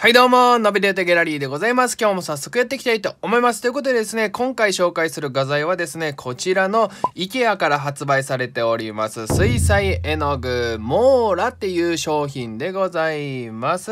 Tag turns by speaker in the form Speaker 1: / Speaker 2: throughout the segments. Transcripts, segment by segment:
Speaker 1: はいどうも、ナビデータギャラリーでございます。今日も早速やっていきたいと思います。ということでですね、今回紹介する画材はですね、こちらの IKEA から発売されております、水彩絵の具モーラっていう商品でございます。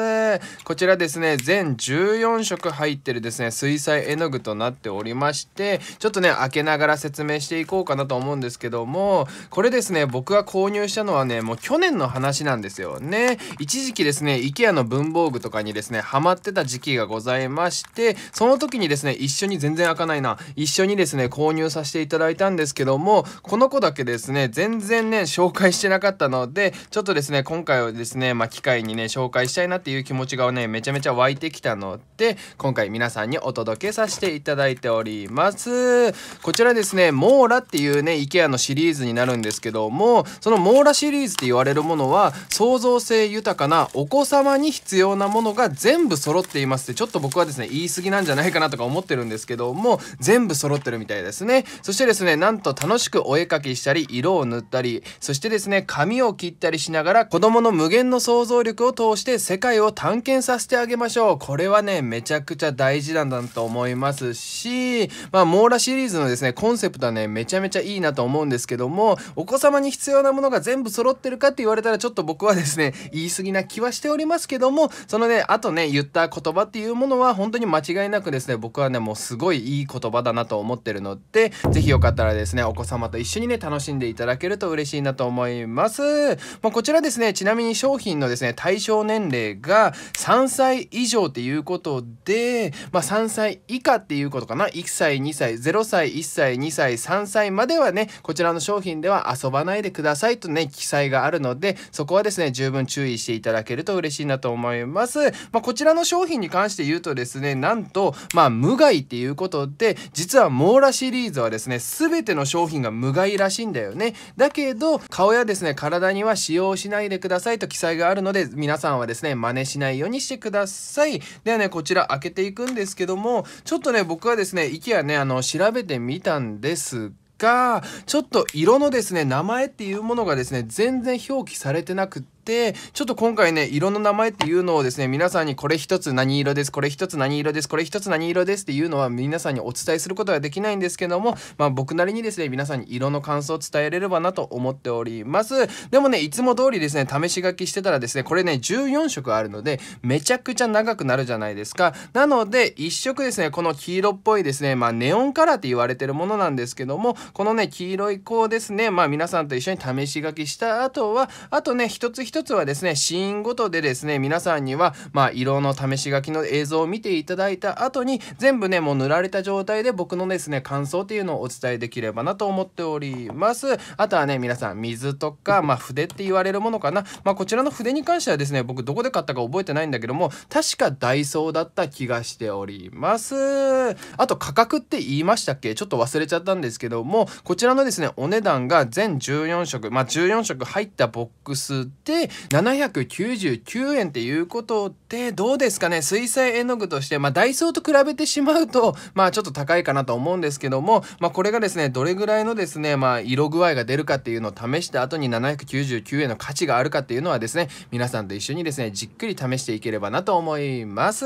Speaker 1: こちらですね、全14色入ってるですね、水彩絵の具となっておりまして、ちょっとね、開けながら説明していこうかなと思うんですけども、これですね、僕が購入したのはね、もう去年の話なんですよね。一時期ですね、IKEA の文房具とかにですね、ねハマってた時期がございましてその時にですね一緒に全然開かないな一緒にですね購入させていただいたんですけどもこの子だけですね全然ね紹介してなかったのでちょっとですね今回はですねまあ機会にね紹介したいなっていう気持ちがねめちゃめちゃ湧いてきたので今回皆さんにお届けさせていただいておりますこちらですねモーラっていうね IKEA のシリーズになるんですけどもそのモーラシリーズって言われるものは創造性豊かなお子様に必要なものが全全部揃っていますってちょっと僕はですね言い過ぎなんじゃないかなとか思ってるんですけども全部揃ってるみたいですねそしてですねなんと楽しくお絵かきしたり色を塗ったりそしてですね髪を切ったりしながら子供の無限の想像力を通して世界を探検させてあげましょうこれはねめちゃくちゃ大事なんだと思いますしまあ網羅シリーズのですねコンセプトはねめちゃめちゃいいなと思うんですけどもお子様に必要なものが全部揃ってるかって言われたらちょっと僕はですね言い過ぎな気はしておりますけどもそのねあとねね言った言葉っていうものは本当に間違いなくですね僕はねもうすごいいい言葉だなと思ってるので是非よかったらですねお子様と一緒にね楽しんでいただけると嬉しいなと思います、まあ、こちらですねちなみに商品のですね対象年齢が3歳以上っていうことで、まあ、3歳以下っていうことかな1歳2歳0歳1歳2歳3歳まではねこちらの商品では遊ばないでくださいとね記載があるのでそこはですね十分注意していただけると嬉しいなと思います、まあこちらの商品に関して言うとですね、なんと、まあ、無害っていうことで、実はモーラシリーズはですね、全ての商品が無害らしいんだよね。だけど、顔やですね、体には使用しないでくださいと記載があるので、皆さんはですね、真似しないようにしてください。ではね、こちら開けていくんですけども、ちょっとね、僕はですね、IKEA ね、あの、調べてみたんですが、が、ちょっと色のですね、名前っていうものがですね、全然表記されてなくって、、ちょっと今回ね、色の名前っていうのをですね、皆さんにこれ一つ何色です、これ一つ何色です、これ一つ何色ですっていうのは皆さんにお伝えすることはできないんですけども、まあ僕なりにですね、皆さんに色の感想を伝えれればなと思っております。でもね、いつも通りですね、試し書きしてたらですね、これね、14色あるので、めちゃくちゃ長くなるじゃないですか。なので、1色ですね、この黄色っぽいですね、まあネオンカラーって言われてるものなんですけども、このね、黄色い子をですね、まあ皆さんと一緒に試し書きした後は、あとね、一つ一つつはですね、シーンごとでですね、皆さんには、まあ、色の試し書きの映像を見ていただいた後に、全部ね、もう塗られた状態で僕のですね、感想っていうのをお伝えできればなと思っております。あとはね、皆さん、水とか、まあ、筆って言われるものかな。まあ、こちらの筆に関してはですね、僕どこで買ったか覚えてないんだけども、確かダイソーだった気がしております。あと、価格って言いましたっけちょっと忘れちゃったんですけども、こちらのですね、お値段が全14色、まあ、14色入ったボックスで、799円っていうことでどうですかね水彩絵の具として、まあ、ダイソーと比べてしまうと、まあ、ちょっと高いかなと思うんですけども、まあ、これがですねどれぐらいのですね、まあ、色具合が出るかっていうのを試した後に799円の価値があるかっていうのはですね皆さんと一緒にですねじっくり試していければなと思います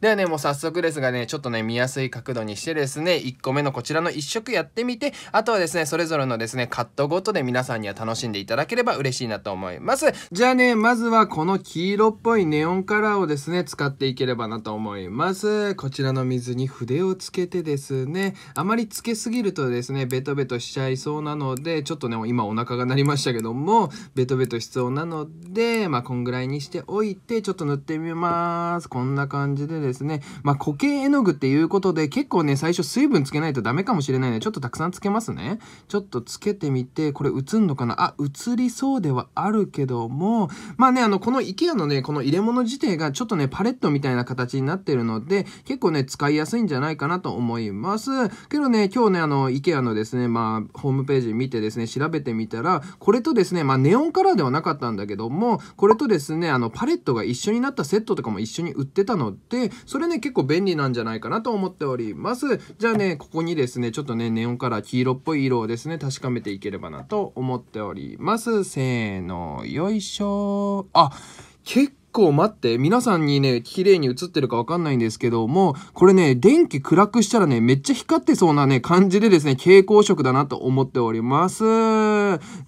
Speaker 1: ではねもう早速ですがねちょっとね見やすい角度にしてですね1個目のこちらの1色やってみてあとはですねそれぞれのですねカットごとで皆さんには楽しんでいただければ嬉しいなと思いますじゃあね、まずはこの黄色っぽいネオンカラーをですね、使っていければなと思います。こちらの水に筆をつけてですね、あまりつけすぎるとですね、ベトベトしちゃいそうなので、ちょっとね、今お腹が鳴りましたけども、ベトベトしそうなので、まあ、こんぐらいにしておいて、ちょっと塗ってみます。こんな感じでですね、まあ、固形絵の具っていうことで、結構ね、最初水分つけないとダメかもしれないの、ね、で、ちょっとたくさんつけますね。ちょっとつけてみて、これ映んのかなあ、映りそうではあるけども、ど、まあね、あの、この IKEA のね、この入れ物自体がちょっとね、パレットみたいな形になってるので、結構ね、使いやすいんじゃないかなと思います。けどね、今日ね、あの、IKEA のですね、まあ、ホームページ見てですね、調べてみたら、これとですね、まあ、ネオンカラーではなかったんだけども、これとですね、あの、パレットが一緒になったセットとかも一緒に売ってたので、それね、結構便利なんじゃないかなと思っております。じゃあね、ここにですね、ちょっとね、ネオンカラー黄色っぽい色をですね、確かめていければなと思っております。せーの、よいしょ。ょう。あ、結構待って、皆さんにね、綺麗に映ってるかわかんないんですけども、これね、電気暗くしたらね、めっちゃ光ってそうなね、感じでですね、蛍光色だなと思っております。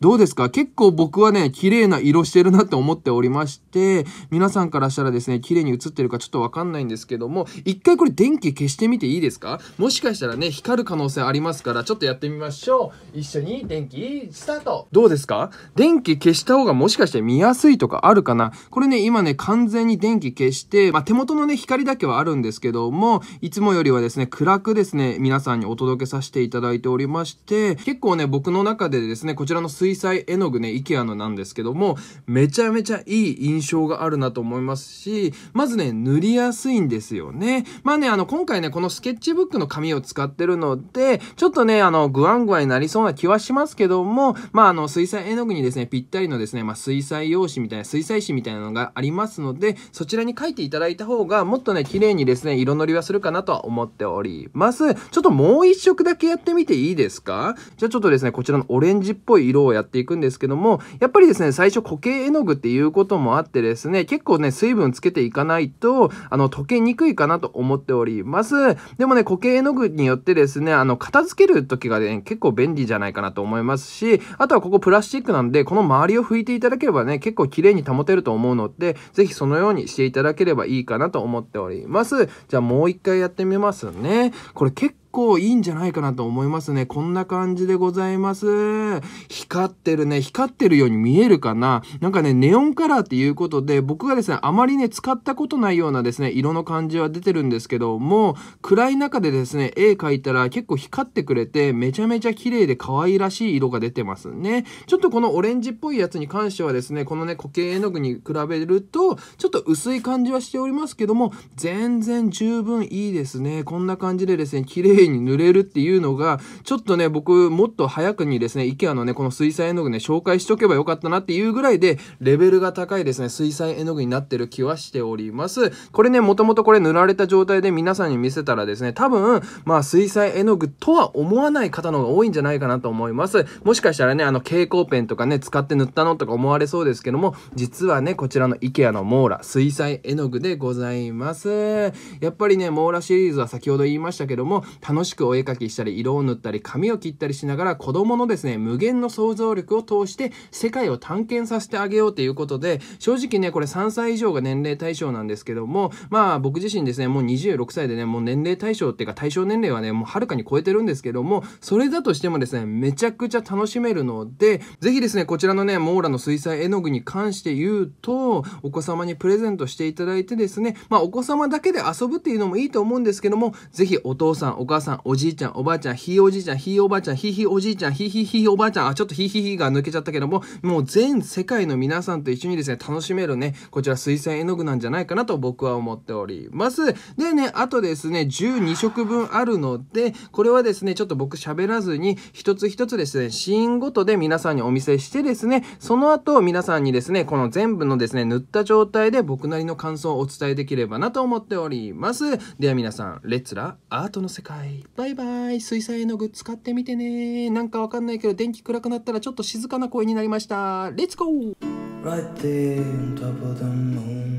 Speaker 1: どうですか結構僕はね、綺麗な色してるなって思っておりまして、皆さんからしたらですね、綺麗に映ってるかちょっとわかんないんですけども、一回これ電気消してみていいですかもしかしたらね、光る可能性ありますから、ちょっとやってみましょう。一緒に電気スタートどうですか電気消した方がもしかして見やすいとかあるかなこれね、今ね、完全に電気消して、まあ、手元のね、光だけはあるんですけども、いつもよりはですね、暗くですね、皆さんにお届けさせていただいておりまして、結構ね、僕の中でですね、こちらちらの水彩絵の具ね、IKEA のなんですけども、めちゃめちゃいい印象があるなと思いますし、まずね、塗りやすいんですよね。まあね、あの、今回ね、このスケッチブックの紙を使ってるので、ちょっとね、あの、グワングワになりそうな気はしますけども、まあ、あの、水彩絵の具にですね、ぴったりのですね、まあ、水彩用紙みたいな、水彩紙みたいなのがありますので、そちらに書いていただいた方が、もっとね、綺麗にですね、色塗りはするかなとは思っております。ちょっともう一色だけやってみていいですかじゃあちょっとですね、こちらのオレンジっぽい色をやっていくんですけども、やっぱりですね、最初固形絵の具っていうこともあってですね、結構ね、水分つけていかないと、あの、溶けにくいかなと思っております。でもね、固形絵の具によってですね、あの、片付ける時がね、結構便利じゃないかなと思いますし、あとはここプラスチックなんで、この周りを拭いていただければね、結構綺麗に保てると思うので、ぜひそのようにしていただければいいかなと思っております。じゃあもう一回やってみますね。これ結構いいんじゃないかなと思いますね。こんな感じでございます。光ってるね。光ってるように見えるかななんかね、ネオンカラーっていうことで、僕がですね、あまりね、使ったことないようなですね、色の感じは出てるんですけども、暗い中でですね、絵描いたら結構光ってくれて、めちゃめちゃ綺麗で可愛らしい色が出てますね。ちょっとこのオレンジっぽいやつに関してはですね、このね、固形絵の具に比べると、ちょっと薄い感じはしておりますけども、全然十分いいですね。こんな感じでですね、綺麗麗に塗れるっていうのが、ちょっとね、僕、もっと早くにですね、IKEA のね、この水彩絵の具ね、紹介しとけばよかったなっていうぐらいで、レベルが高いですね、水彩絵の具になってる気はしております。これね、もともとこれ塗られた状態で皆さんに見せたらですね、多分、まあ、水彩絵の具とは思わない方の方が多いんじゃないかなと思います。もしかしたらね、あの、蛍光ペンとかね、使って塗ったのとか思われそうですけども、実はね、こちらの IKEA のモーラ、水彩絵の具でございます。やっぱりね、モーラシリーズは先ほど言いましたけども、楽楽しくお絵かきしたり色を塗ったり髪を切ったりしながら子供のですね無限の想像力を通して世界を探検させてあげようということで正直ねこれ3歳以上が年齢対象なんですけどもまあ僕自身ですねもう26歳でねもう年齢対象っていうか対象年齢はねもうはるかに超えてるんですけどもそれだとしてもですねめちゃくちゃ楽しめるのでぜひですねこちらのねモーラの水彩絵の具に関して言うとお子様にプレゼントしていただいてですねまあお子様だけで遊ぶっていうのもいいと思うんですけどもぜひお父さんお母さんさん、おじいちゃん、おばあちゃん、ひいおじいちゃん、ひいおばあちゃん、ひいひおじいちゃん、ひいひひおばあちゃん、あ、ちょっとひいひひが抜けちゃったけども、もう全世界の皆さんと一緒にですね、楽しめるね、こちら水彩絵の具なんじゃないかなと僕は思っております。でね、あとですね、12色分あるので、これはですね、ちょっと僕喋らずに、一つ一つですね、シーンごとで皆さんにお見せしてですね、その後皆さんにですね、この全部のですね、塗った状態で僕なりの感想をお伝えできればなと思っております。では皆さん、レッツラアートの世界。バイバイ。水彩絵の具使ってみてね。なんかわかんないけど、電気暗くなったらちょっと静かな声になりました。レッツゴー
Speaker 2: Right there on top of the moon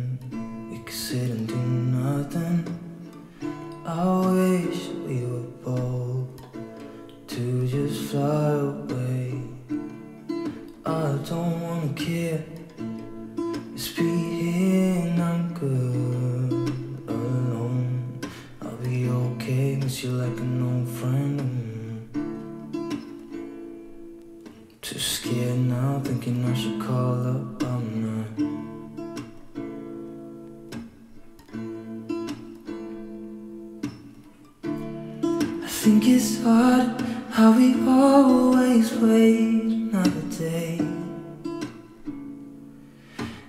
Speaker 2: think it's hard how we always wait another day.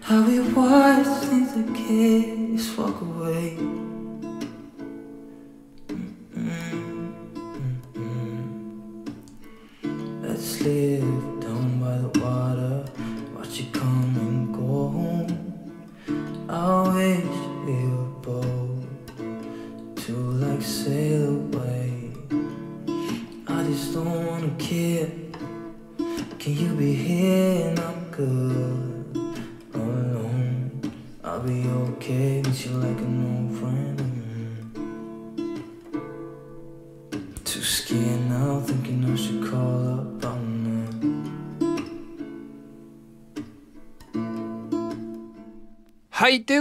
Speaker 2: How we watch things the kids walk away. Let's live down by the water, watch it come and go home. I wish we were both to like sail away kid. Can you be here? And I'm good.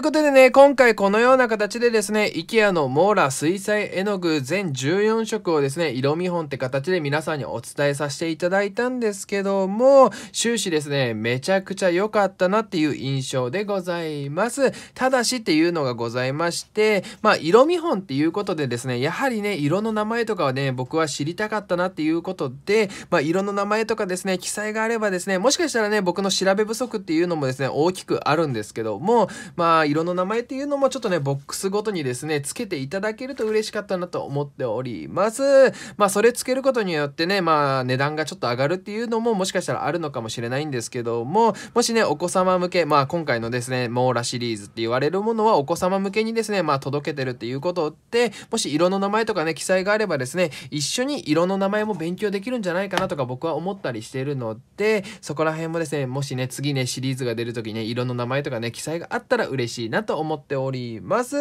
Speaker 1: ということでね、今回このような形でですね、IKEA のモーラ水彩絵の具全14色をですね、色見本って形で皆さんにお伝えさせていただいたんですけども、終始ですね、めちゃくちゃ良かったなっていう印象でございます。ただしっていうのがございまして、まあ、色見本っていうことでですね、やはりね、色の名前とかはね、僕は知りたかったなっていうことで、まあ、色の名前とかですね、記載があればですね、もしかしたらね、僕の調べ不足っていうのもですね、大きくあるんですけども、まあ、色の名前っていうのもちょっとね、ボックスごとにですね、つけていただけると嬉しかったなと思っております。まあ、それつけることによってね、まあ、値段がちょっと上がるっていうのももしかしたらあるのかもしれないんですけども、もしね、お子様向け、まあ、今回のですね、モーラシリーズって言われるものはお子様向けにですね、まあ、届けてるっていうことって、もし色の名前とかね、記載があればですね、一緒に色の名前も勉強できるんじゃないかなとか僕は思ったりしてるので、そこら辺もですね、もしね、次ね、シリーズが出るときね、色の名前とかね、記載があったら嬉しいしいなと思っております。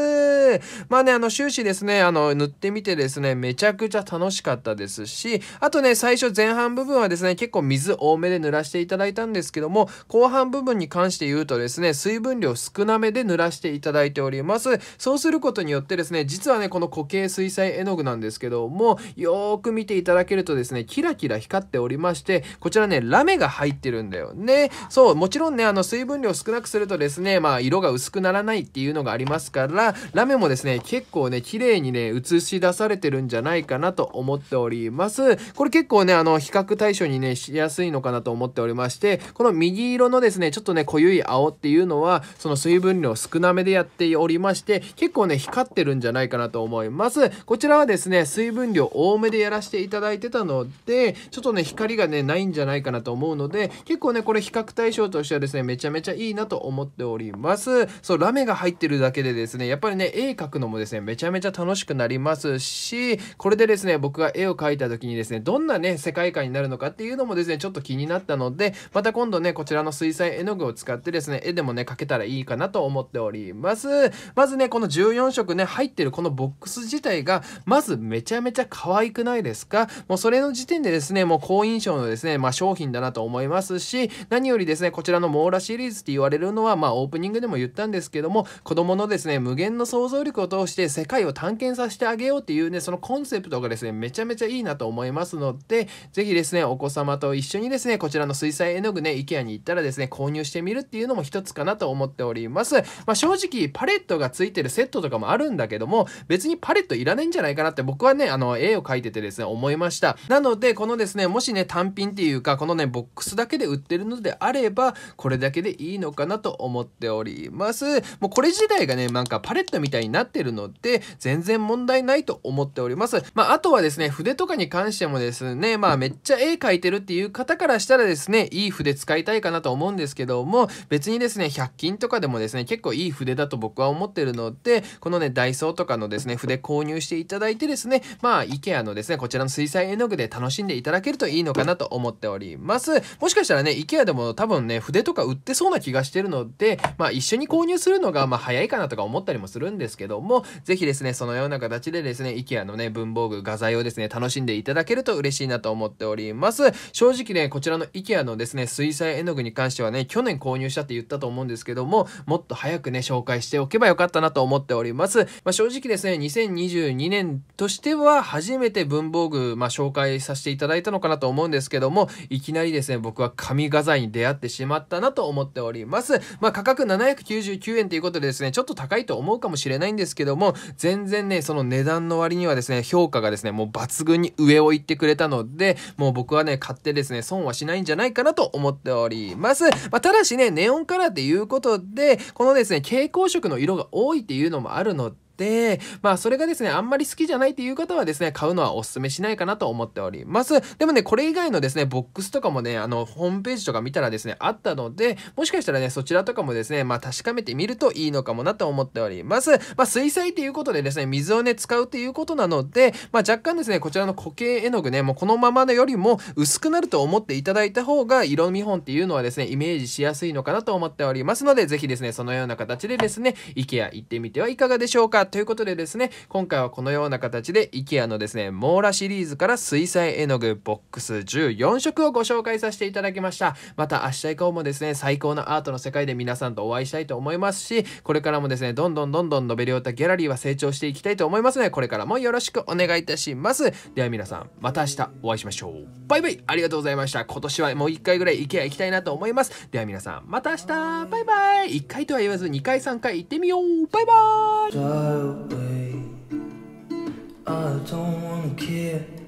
Speaker 1: まあね、あの、終始ですね、あの、塗ってみてですね、めちゃくちゃ楽しかったですし、あとね、最初前半部分はですね、結構水多めで塗らせていただいたんですけども、後半部分に関して言うとですね、水分量少なめで塗らせていただいております。そうすることによってですね、実はね、この固形水彩絵の具なんですけども、よーく見ていただけるとですね、キラキラ光っておりまして、こちらね、ラメが入ってるんだよね。そう、もちろんね、あの、水分量少なくするとですね、まあ、色が薄くならないっていうのがありますからラメもですね結構ね綺麗にね映し出されてるんじゃないかなと思っておりますこれ結構ねあの比較対象にねしやすいのかなと思っておりましてこの右色のですねちょっとね濃ゆい青っていうのはその水分量少なめでやっておりまして結構ね光ってるんじゃないかなと思いますこちらはですね水分量多めでやらせていただいてたのでちょっとね光がねないんじゃないかなと思うので結構ねこれ比較対象としてはですねめちゃめちゃいいなと思っておりますそラメが入ってるだけでですね、やっぱりね、絵描くのもですね、めちゃめちゃ楽しくなりますし、これでですね、僕が絵を描いた時にですね、どんなね、世界観になるのかっていうのもですね、ちょっと気になったので、また今度ね、こちらの水彩絵の具を使ってですね、絵でもね、描けたらいいかなと思っております。まずね、この14色ね、入ってるこのボックス自体が、まずめちゃめちゃ可愛くないですかもうそれの時点でですね、もう好印象のですね、まあ、商品だなと思いますし、何よりですね、こちらのモーラシリーズって言われるのは、まあオープニングでも言ったんですですけども子どものですね無限の想像力を通して世界を探検させてあげようっていうねそのコンセプトがですねめちゃめちゃいいなと思いますので是非ですねお子様と一緒にですねこちらの水彩絵の具ね IKEA に行ったらですね購入してみるっていうのも一つかなと思っております、まあ、正直パレットが付いてるセットとかもあるんだけども別にパレットいらないんじゃないかなって僕はねあの絵を描いててですね思いましたなのでこのですねもしね単品っていうかこのねボックスだけで売ってるのであればこれだけでいいのかなと思っております。もうこれ自体がね、なんかパレットみたいになってるので、全然問題ないと思っております。まあ、あとはですね、筆とかに関してもですね、まあ、めっちゃ絵描いてるっていう方からしたらですね、いい筆使いたいかなと思うんですけども、別にですね、100均とかでもですね、結構いい筆だと僕は思ってるので、このね、ダイソーとかのですね、筆購入していただいてですね、まあ、IKEA のですね、こちらの水彩絵の具で楽しんでいただけるといいのかなと思っております。もしかしたらね、IKEA でも多分ね、筆とか売ってそうな気がしてるので、まあ、一緒に購入するのがまあ早いかなとか思ったりもするんですけども、ぜひですね、そのような形でですね、IKEA のね、文房具、画材をですね、楽しんでいただけると嬉しいなと思っております。正直ね、こちらの IKEA のですね、水彩絵の具に関してはね、去年購入したって言ったと思うんですけども、もっと早くね、紹介しておけばよかったなと思っております。まあ、正直ですね、2022年としては初めて文房具、まあ、紹介させていただいたのかなと思うんですけども、いきなりですね、僕は紙画材に出会ってしまったなと思っております。まあ、価格799 1 9円ということでですね、ちょっと高いと思うかもしれないんですけども、全然ね、その値段の割にはですね、評価がですね、もう抜群に上を行ってくれたので、もう僕はね、買ってですね、損はしないんじゃないかなと思っております。まあ、ただしね、ネオンカラーっていうことで、このですね、蛍光色の色が多いっていうのもあるので、で、まあそれがですね、あんまり好きじゃないっていう方はですね、買うのはお勧めしないかなと思っております。でもね、これ以外のですね、ボックスとかもね、あの、ホームページとか見たらですね、あったので、もしかしたらね、そちらとかもですね、まあ確かめてみるといいのかもなと思っております。まあ水彩っていうことでですね、水をね、使うっていうことなので、まあ若干ですね、こちらの固形絵の具ね、もうこのままのよりも薄くなると思っていただいた方が、色見本っていうのはですね、イメージしやすいのかなと思っておりますので、ぜひですね、そのような形でですね、IKEA 行ってみてはいかがでしょうかということでですね、今回はこのような形で IKEA のですね、モーラシリーズから水彩絵の具ボックス14色をご紹介させていただきました。また明日以降もですね、最高のアートの世界で皆さんとお会いしたいと思いますし、これからもですね、どんどんどんどんノベリオタギャラリーは成長していきたいと思いますので、これからもよろしくお願いいたします。では皆さん、また明日お会いしましょう。バイバイありがとうございました。今年はもう1回ぐらい IKEA 行きたいなと思います。では皆さん、また明日バイバイ !1 回とは言わず2回3回行ってみようバイバイ away.
Speaker 2: I don't wanna care.